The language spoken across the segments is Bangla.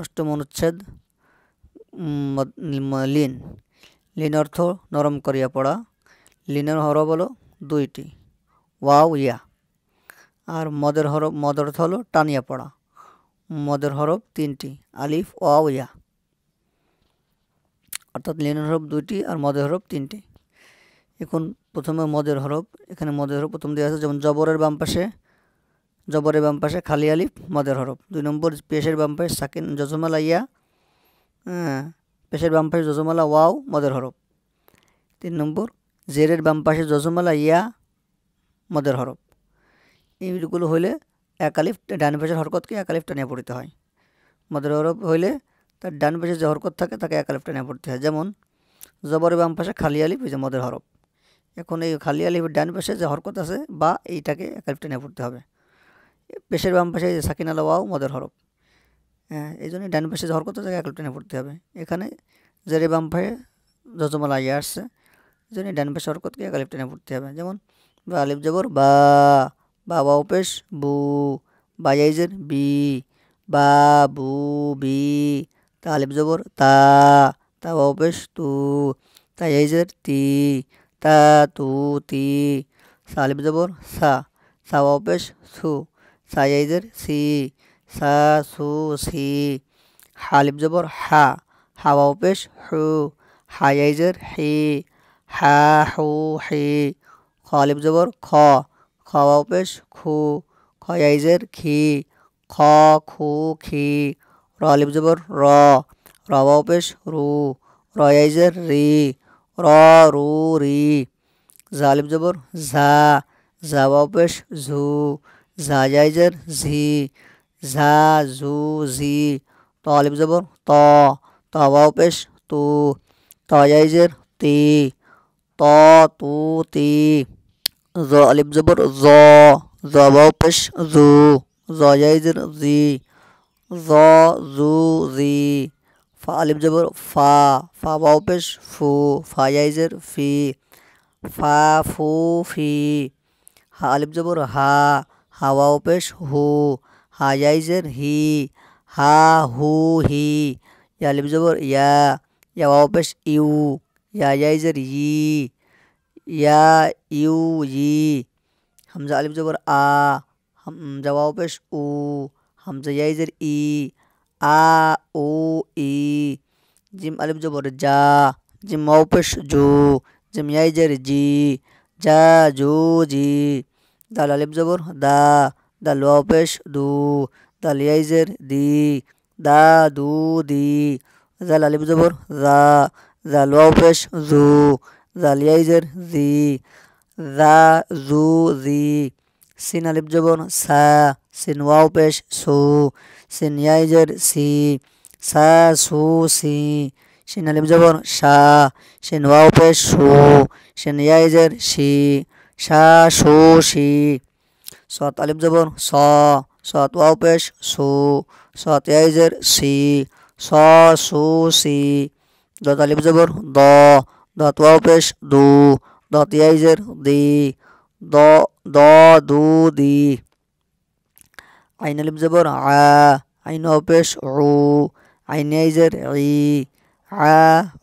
অষ্টম অনুচ্ছেদ লিন লিন অর্থ নরম করিয়া পড়া লিনের হর বলো দুইটি ওয়াও ইয়া আর মদের হরব মদ অর্থ হলো টানিয়া পড়া মদের হরফ তিনটি আলিফ ওয়াও ইয়া অর্থাৎ লিনের হরফ দুইটি আর মদের হরফ তিনটি এখন প্রথমে মদের হরফ এখানে মদের হরফ প্রথম দেওয়া আছে যেমন জবরের বাম পাশে জবরের বাম পাশে খালি আলিফ মদের হরফ দুই নম্বর পেশের বাম পাশে সাকিন জজমালা ইয়া হ্যাঁ, পেশের বাম পাশে জজমালা ওয়াও মদের হরফ তিন নম্বর জেরের বাম পাশে জজমালা ইয়া মদের হরফ এইগুলো হইলে এক আলিফ ডান পাশের হরকতকে এক আলিফ টানিয়ে পড়তে হয় মদের হরফ হইলে তার ডান পাশে যে হরকত থাকে তাকে এক আলিফ টানিয়ে পড়তে হয় যেমন জবরের বাম পাশে খালি আলিফ হয়েছে যে মদের হরফ এখন এই খালি আলিফের ডান পাশে যে হরকত আছে বা এইটাকে এক আলিফ টানিয়ে পড়তে হবে পেশের বাম পাশে সাকিনা লওয়াও মদের হরফ হ্যাঁ এই জন্য ডান পাশে হরকত জায়গায় একল টেনে পড়তে হবে এখানে জেরে বাম পায়ে যজমাল আগে আসছে এই জন্য ডান পাশে হরকতকে এক আলিফ টেনে পড়তে হবে যেমন বা আলিফ জবর বা বা উপেশ বু বু বাজাইজের বি বা বু বি তা আলিফ জবর তা তা বা উপেশ তু তাইজের তি তা তু তি সা আলিফ জবর সা সা বা উপেশ সু سا یا سی سا سو سي حالب زبر حا حا واو حو حا يا إذر حا حو حي خالب زبر کا خا واو بش خو خا يا إذر خي خا رالب زبر را را واو رو را يا ری را رو ری زالب زبر زا زوابش زو زا زو زی طالب زبر تا تواؤ پیش تو تا تو تی علیب زبر زباؤ پیش زو زاجر زی زو زی فا علیب زبر فا فا واؤ پیش فو فا جائزر فی فا فو فی ہا علیپ زبر ہا ہوا پیش ہو ہا جائزر ہی ہا ہو ہی یا لب زبر یا یا واؤ پیش یو یا یا زر یو ی حمزہ لب زبر آ ہم زواؤ پیش او یا جائزر ای آ او ای جم علیم زبر جا جم واؤ پیش جو یا جائزر جی جا جو جی দাল আলিফ জবর দা দাল ওয়াপেশ দু দা লিয়াইজের দি দা দু দি জাল আলিফ জবর দা জাল ওয়াপেশ জু দা লিয়াইজের জি দা জু জি সিন আলিম জবর সা সিন ওয়াপেশ সু সিন ইয়াইজের সি সা সু সি সিন আলিম জবর সা সিন ওয়াপেশ সু সিন ইয়াইজের সি شاشوشي صوت ألف زبون صا صوت واو پیش سو صوت صاد سي زر سو سي داد ألف زبون دا داد واو پیش دو داد یا زر دی دا دا دو دي عين ألف زبون ع عين واو پیش عو عين یا زر عی ع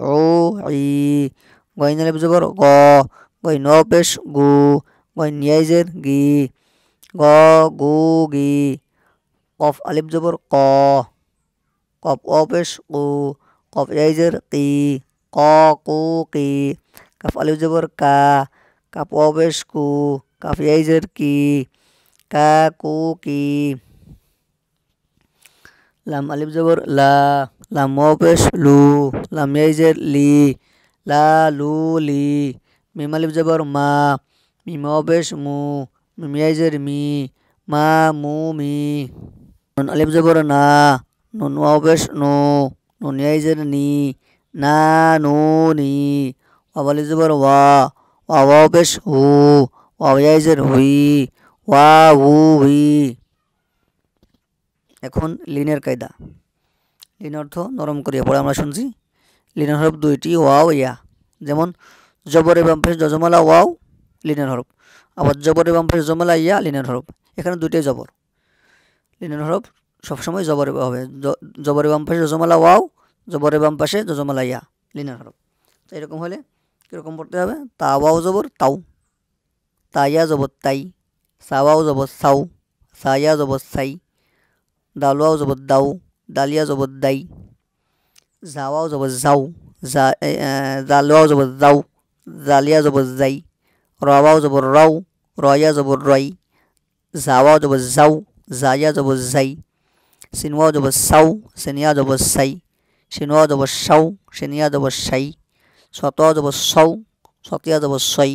عو عي وين ألف زبون غا goi nobes gu goi niaizer gi go gu gi kof alif jabur ko kof opesh gu kof yaizer ki ko ku ki kaf alif jabur ka kaf opesh ku kaf yaizer ki ka ku ki lam alif jabur la lam opesh lu lam yaizer li la lu li মিমালিফ জবর মা মিম অবেশ মু মিমিয়াইজের মি মা মু মি নুন আলিফ জবর না নুন অবেশ নো নুনিয়াইজের নি না নু নি ওয়াবালি জবর ওয়া ওয়া অবেশ হু ওয়াইজের হুই ওয়া হু হুই এখন লিনের কায়দা লিন অর্থ নরম করিয়া পড়ে আমরা শুনছি লিনের হরফ দুইটি ওয়া ইয়া যেমন জবর এবং পেশ জজমালা ওয়াও লিনের হরফ আবার জবর এবং পেশ জমালা ইয়া লিনের হরফ এখানে দুটোই জবর লিনের হরফ সবসময় জবর হবে জবর এবং পাশে জজমালা ওয়াও জবর এবং পাশে জজমালা ইয়া লিনের হরফ তো এরকম হলে কীরকম পড়তে হবে তা ওয়াও জবর তাও তাইয়া জবর তাই সাওয়াও জবর সাউ সাইয়া জবর সাই দালুয়াও জবর দাউ দালিয়া জবর দাই যাওয়াও জবর জাউ জালুয়াও জবর যাও زالیہ زبزائی رواؤ رویا رویہ زبرائی زاوا زب زایا زبز زائی سنوا زب ساؤ سنیا شنوا زبشائی سینوا زبشاؤ سنی زبشائی سوا زباؤ سوتیا زبشائی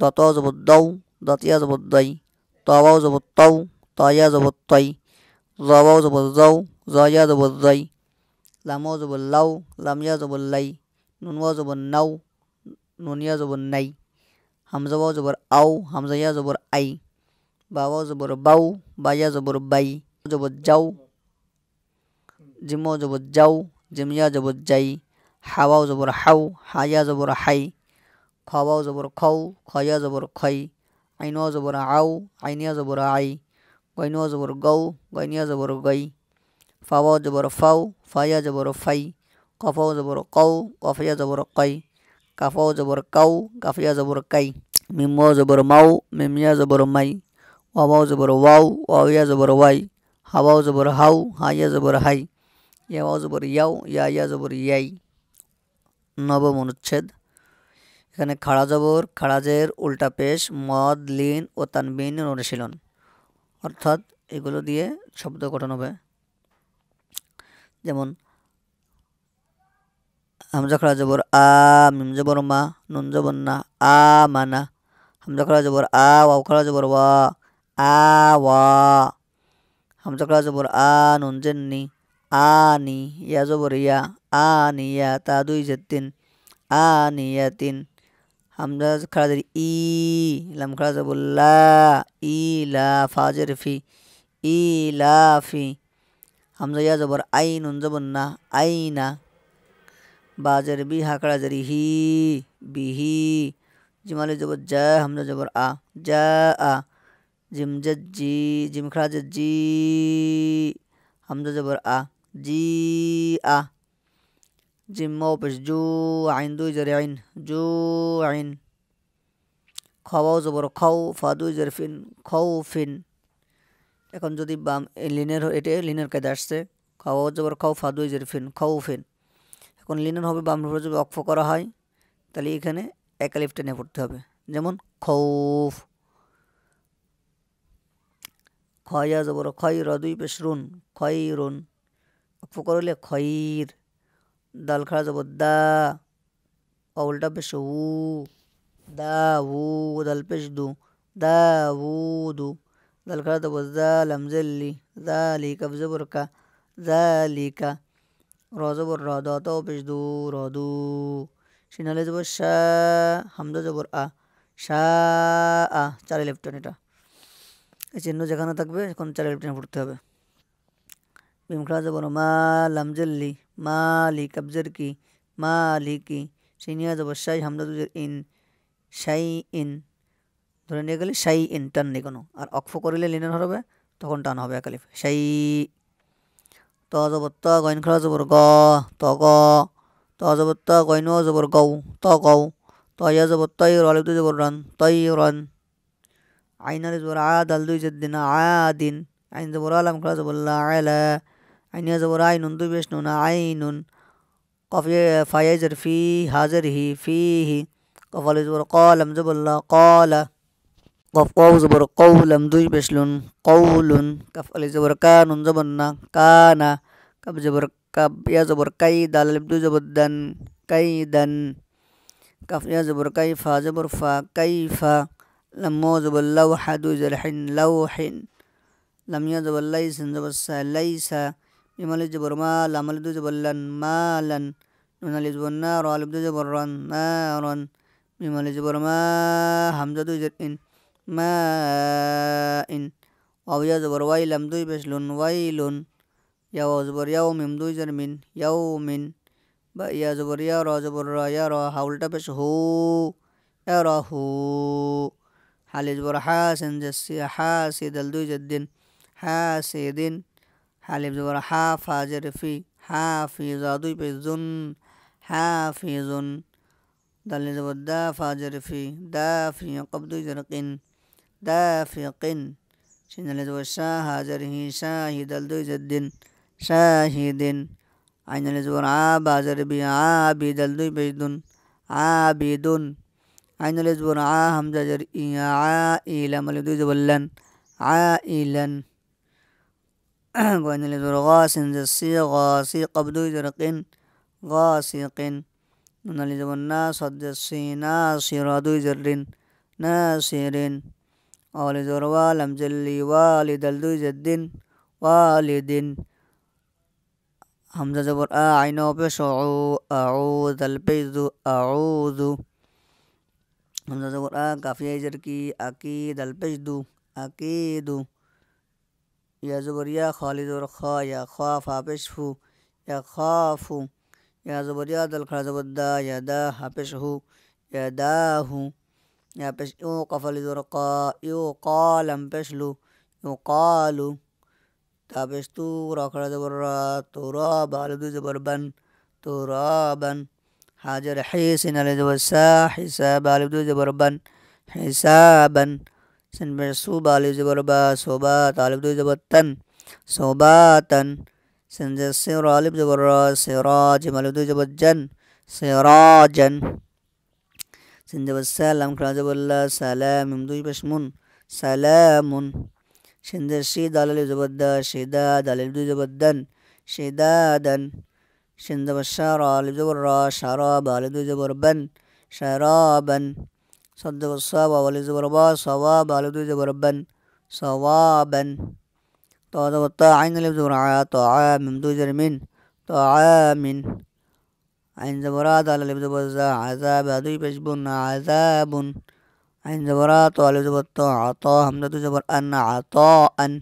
دتو زبد داتیہ زبودئی تواؤ زبت تاز زبت رواؤ زبر رو زایا زبرائی لمو زبلو لامیا زبلائی نونوا زبن نو نونیا زبر نئی حمزہ واؤ زبر او حمزہ یا زبر آئی باوا زبر باؤ بایا زبر بائی زبر جاؤ جمو زبر جاؤ جمیا زبر جائی ہوا زبر ہاؤ ہایا زبر ہائی کھوا زبر کھو کھیا زبر کھئی آئی زبر آؤ آئی زبر آئی گینو زبر گو گینیا زبر گئی فوا زبر فو فایا زبر فع کفوا زبر قو کفیا زبر قئی কাফাও জবর কাউ কাফিয়া জবর কাই মিম জবর মাউ মিমিয়া জবর মাই ওয়াবাও জবর ওয়াউ ওয়াউয়া জবর ওয়াই হাওয়াও জবর হাউ হাইয়া জবর হাই ইয়াও জবর ইয়াও ইয়াইয়া জবর ইয়াই নবম অনুচ্ছেদ এখানে খাড়া জবর খাড়াজের উল্টা পেশ মদ লিন ও তানবিন অনুশীলন অর্থাৎ এগুলো দিয়ে শব্দ গঠন হবে যেমন হামজা খরা জবর আ জবর মা নুন জবর না আ মানা হামজা খরা জবর আ ওয়াও খরা জবর ওয়া আ ওয়া হামজা খরা জবর আ নুন জেননি নি ইয়া জবর ইয়া আ নি ইয়া তা দুই জের তিন আ নি ইয়া তিন হামজা খরা জের ই লাম খরা জবর লা ই লা ফাজের ফি ই লা ফি হামজা ইয়া জবর আই নুন জবর না আই না বাজের বি হাকড়া জারি হি বিহি জিমালে জবর জা হামজা জবর আ জা আ জিম জি জিম খড়া জি হামজা জবর আ জি আ জিম পেশ জু আইন দুই জারি আইন জু আইন খাও জবর খাও ফা দুই জারি ফিন খাও ফিন এখন যদি বাম লিনের এটা লিনের কায়দা আসছে খাওয়াও জবর খাও ফা দুই জারি ফিন খাও ফিন এখন লিনার হবে বাম রূপে অক্ফ করা হয় তাহলে এখানে একালিফ টেনে পড়তে হবে যেমন খৌফ খয়া জবর খয় রদুই রুন খয় রুন অক্ফ করলে খয়ির দাল খাড়া জবর দা অউলটা পেশ উ দা উ দাল পেশ দু দা উ দু দাল খাড়া জবর দা লামজেল্লি দা লি কবজবর কা দা লি কা র জবর র দ ত যাব দু র দু শা হামজা জবর আ শা আ চার ইলেকট্রন এটা এই চিহ্ন যেখানে থাকবে এখন চার ইলেকট্রন পড়তে হবে বিমখড়া জবর মা লামজল্লি মা লি কাবজের কি মা লি কি সিনিয়া জবর শাই হামজা দুজের ইন শাই ইন ধরে নিয়ে গেলে শাই ইন টান নেই কোনো আর অক্ফ করিলে লিনের হবে তখন টান হবে একালিফ শাই طازبطا غين خرازبر غا طغا طازبطا غين وزبر غو طغو طايا زبطا يرالي دو زبران طيران عين رزبر عاد الدو جدنا عاد عين زبر عالم خرازبر لا علا عين زبر عين دو بيشنون عين قف فيجر في حاضره فيه قف زبر قال زبر لا قال قف قو زبر قولم دوش بشلون قول كف زبر كان زبرنا كان كب زبر كب يا زبر كي دال لبدو زبر دن كي دن كف يا زبر جبر فا زبر فا فا لم مو زبر لوحة دو جرح لوح لم يا زبر ليس زبر سا ليس يمل زبر ما لم لدو زبر لن ما مالا من زبر نار على لبدو جبر نارا مما زبر ما حمزة دو جر ما إن أو يا زبر ويلم دو بشلون ويلون يا زبر يوم دويزر من يوم يا زبر را زبر را حول تبش هو را هو حال زبر حاسن جسي حاسد الدويزر دين حاسد حال زبر فاجر في حا دويز زن دل زبر في جرفي دافع قبض جرقين دافق شن لزو الشاه جره شاهد الدويز الدين شاهد عين الزور آه، عاب زربي آه، عابد البيد آه، عابد عين الزور عاهم زجر جرئية عائلة ملدوز ولن عائلا وعين الزور غاس زسي الصي غاسي قبدو زرق غاسق من الزور ناصر زسي الصي ناصر دو زر ناصر أول زور والم زلي والد الدو جد والد همزة زبر أعينو عين بشعو أعوذ البيض أعوذ همزة زبر آ قافية جركي أكيد البيض أكيد يا زبر يا خالد ورخا يا خاف أبشفو يا خاف يا زبر يا دل خلا زبر دا يا دا حبشه يا داه يا بش يوقف لذرقا يقال بشلو يقال طابشتو راكرا دبرا ترابا لدو دوی زبربن ترابن حاجر حيسن لدو دوی سا حساب له دوی زبربن حسابا سن مرسوبا له زبربا صوبا طالب دوی زبتن صوباتن سن جسر الف زبر سراج مل دوی زبجن سراجن سن جب السلام کراز الله سلام مدو بشمون سلام شندر شي دالل زبدا شدا دالل دو شدادا شند بشارا لزبر شرابا لدو بن شرابا صد الصابا ولزبر با صوابا لدو بن صوابا طاد والطاعين لزبر ع طعام دو زر من طعام عند مراد على لبد بزا عذاب دو بجبن عذاب عین زبر تو علی زبر تو عطا حمد تو زبر ان عطا ان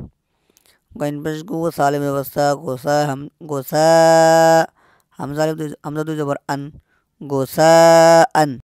غین پش گو سالم وسطا گوسا ہم گوسا حمزہ حمزہ تو زبر ان گوسا ان